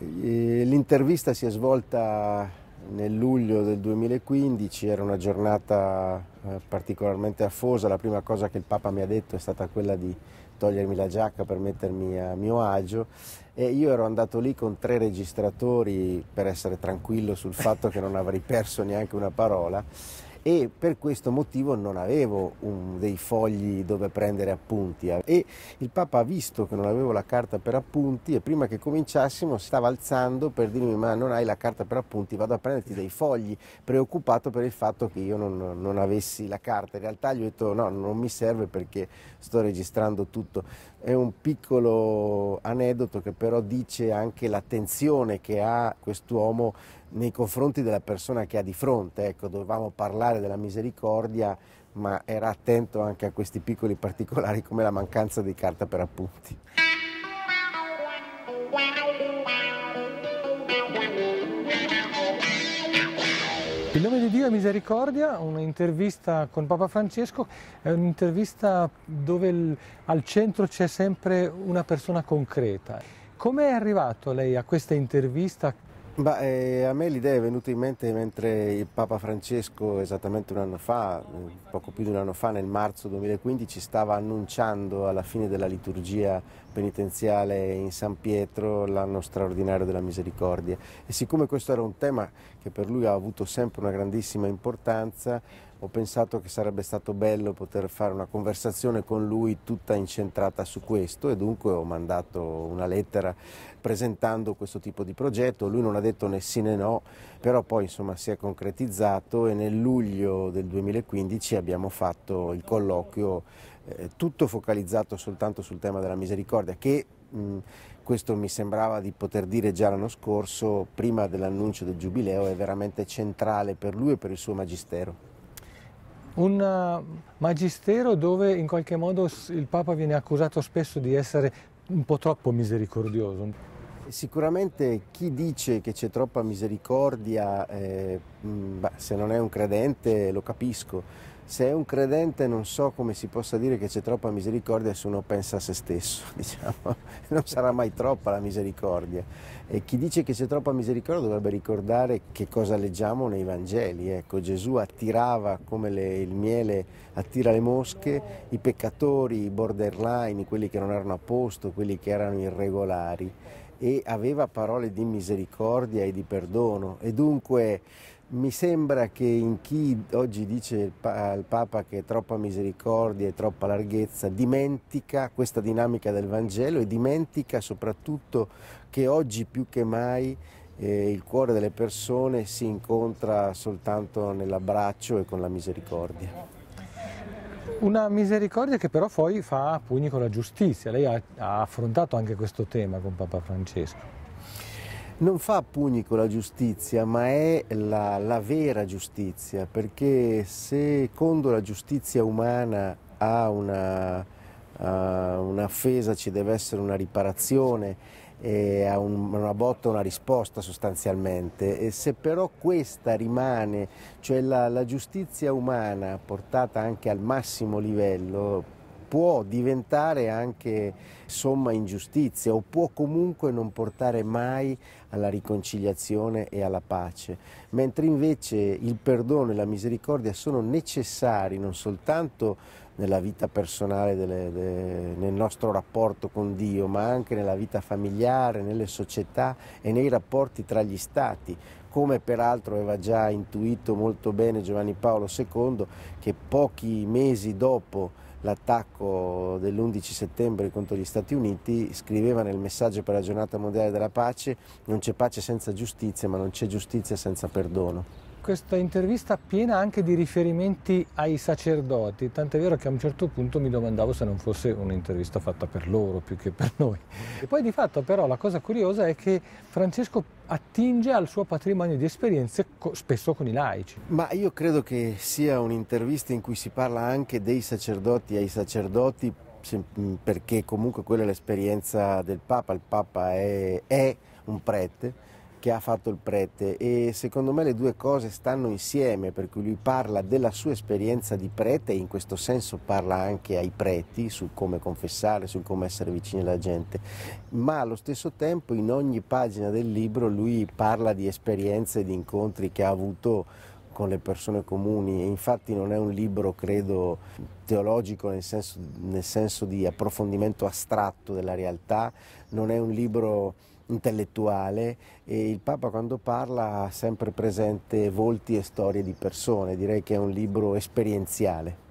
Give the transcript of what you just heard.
L'intervista si è svolta nel luglio del 2015, era una giornata eh, particolarmente affosa, la prima cosa che il Papa mi ha detto è stata quella di togliermi la giacca per mettermi a mio agio e io ero andato lì con tre registratori per essere tranquillo sul fatto che non avrei perso neanche una parola e per questo motivo non avevo un, dei fogli dove prendere appunti e il Papa ha visto che non avevo la carta per appunti e prima che cominciassimo stava alzando per dirmi ma non hai la carta per appunti vado a prenderti dei fogli preoccupato per il fatto che io non, non avessi la carta in realtà gli ho detto no non mi serve perché sto registrando tutto è un piccolo aneddoto che però dice anche l'attenzione che ha quest'uomo nei confronti della persona che ha di fronte. Ecco, dovevamo parlare della misericordia, ma era attento anche a questi piccoli particolari come la mancanza di carta per appunti. Il nome di Dio e misericordia, un'intervista con Papa Francesco, è un'intervista dove il, al centro c'è sempre una persona concreta. Come è arrivato lei a questa intervista? Beh, eh, a me l'idea è venuta in mente mentre il Papa Francesco, esattamente un anno fa, eh, poco più di un anno fa, nel marzo 2015, stava annunciando alla fine della liturgia penitenziale in San Pietro l'anno straordinario della misericordia. E siccome questo era un tema che per lui ha avuto sempre una grandissima importanza, ho pensato che sarebbe stato bello poter fare una conversazione con lui tutta incentrata su questo e dunque ho mandato una lettera presentando questo tipo di progetto, lui non ha detto né sì né no, però poi insomma si è concretizzato e nel luglio del 2015 abbiamo fatto il colloquio eh, tutto focalizzato soltanto sul tema della misericordia che mh, questo mi sembrava di poter dire già l'anno scorso, prima dell'annuncio del Giubileo, è veramente centrale per lui e per il suo Magistero un eh, magistero dove in qualche modo il Papa viene accusato spesso di essere un po' troppo misericordioso. Sicuramente chi dice che c'è troppa misericordia eh, Mm, beh, se non è un credente lo capisco. Se è un credente non so come si possa dire che c'è troppa misericordia se uno pensa a se stesso, diciamo. Non sarà mai troppa la misericordia. E chi dice che c'è troppa misericordia dovrebbe ricordare che cosa leggiamo nei Vangeli. Ecco, Gesù attirava come le, il miele attira le mosche, i peccatori, i borderline, quelli che non erano a posto, quelli che erano irregolari e aveva parole di misericordia e di perdono e dunque mi sembra che in chi oggi dice al Papa che è troppa misericordia e troppa larghezza dimentica questa dinamica del Vangelo e dimentica soprattutto che oggi più che mai eh, il cuore delle persone si incontra soltanto nell'abbraccio e con la misericordia. Una misericordia che però poi fa pugni con la giustizia. Lei ha, ha affrontato anche questo tema con Papa Francesco non fa pugni con la giustizia, ma è la, la vera giustizia, perché secondo la giustizia umana a una, un'offesa ci deve essere una riparazione, a un, una botta una risposta sostanzialmente e se però questa rimane, cioè la, la giustizia umana portata anche al massimo livello, può diventare anche somma ingiustizia o può comunque non portare mai alla riconciliazione e alla pace, mentre invece il perdono e la misericordia sono necessari non soltanto nella vita personale, delle, de, nel nostro rapporto con Dio, ma anche nella vita familiare, nelle società e nei rapporti tra gli stati, come peraltro aveva già intuito molto bene Giovanni Paolo II, che pochi mesi dopo l'attacco dell'11 settembre contro gli Stati Uniti, scriveva nel messaggio per la giornata mondiale della pace non c'è pace senza giustizia, ma non c'è giustizia senza perdono questa intervista piena anche di riferimenti ai sacerdoti, tant'è vero che a un certo punto mi domandavo se non fosse un'intervista fatta per loro più che per noi. E poi di fatto però la cosa curiosa è che Francesco attinge al suo patrimonio di esperienze spesso con i laici. Ma io credo che sia un'intervista in cui si parla anche dei sacerdoti ai sacerdoti mm, perché comunque quella è l'esperienza del Papa, il Papa è, è un prete che ha fatto il prete e secondo me le due cose stanno insieme, per cui lui parla della sua esperienza di prete e in questo senso parla anche ai preti su come confessare, su come essere vicini alla gente, ma allo stesso tempo in ogni pagina del libro lui parla di esperienze, di incontri che ha avuto con le persone comuni e infatti non è un libro, credo, teologico nel senso, nel senso di approfondimento astratto della realtà, non è un libro intellettuale e il Papa quando parla ha sempre presente volti e storie di persone, direi che è un libro esperienziale.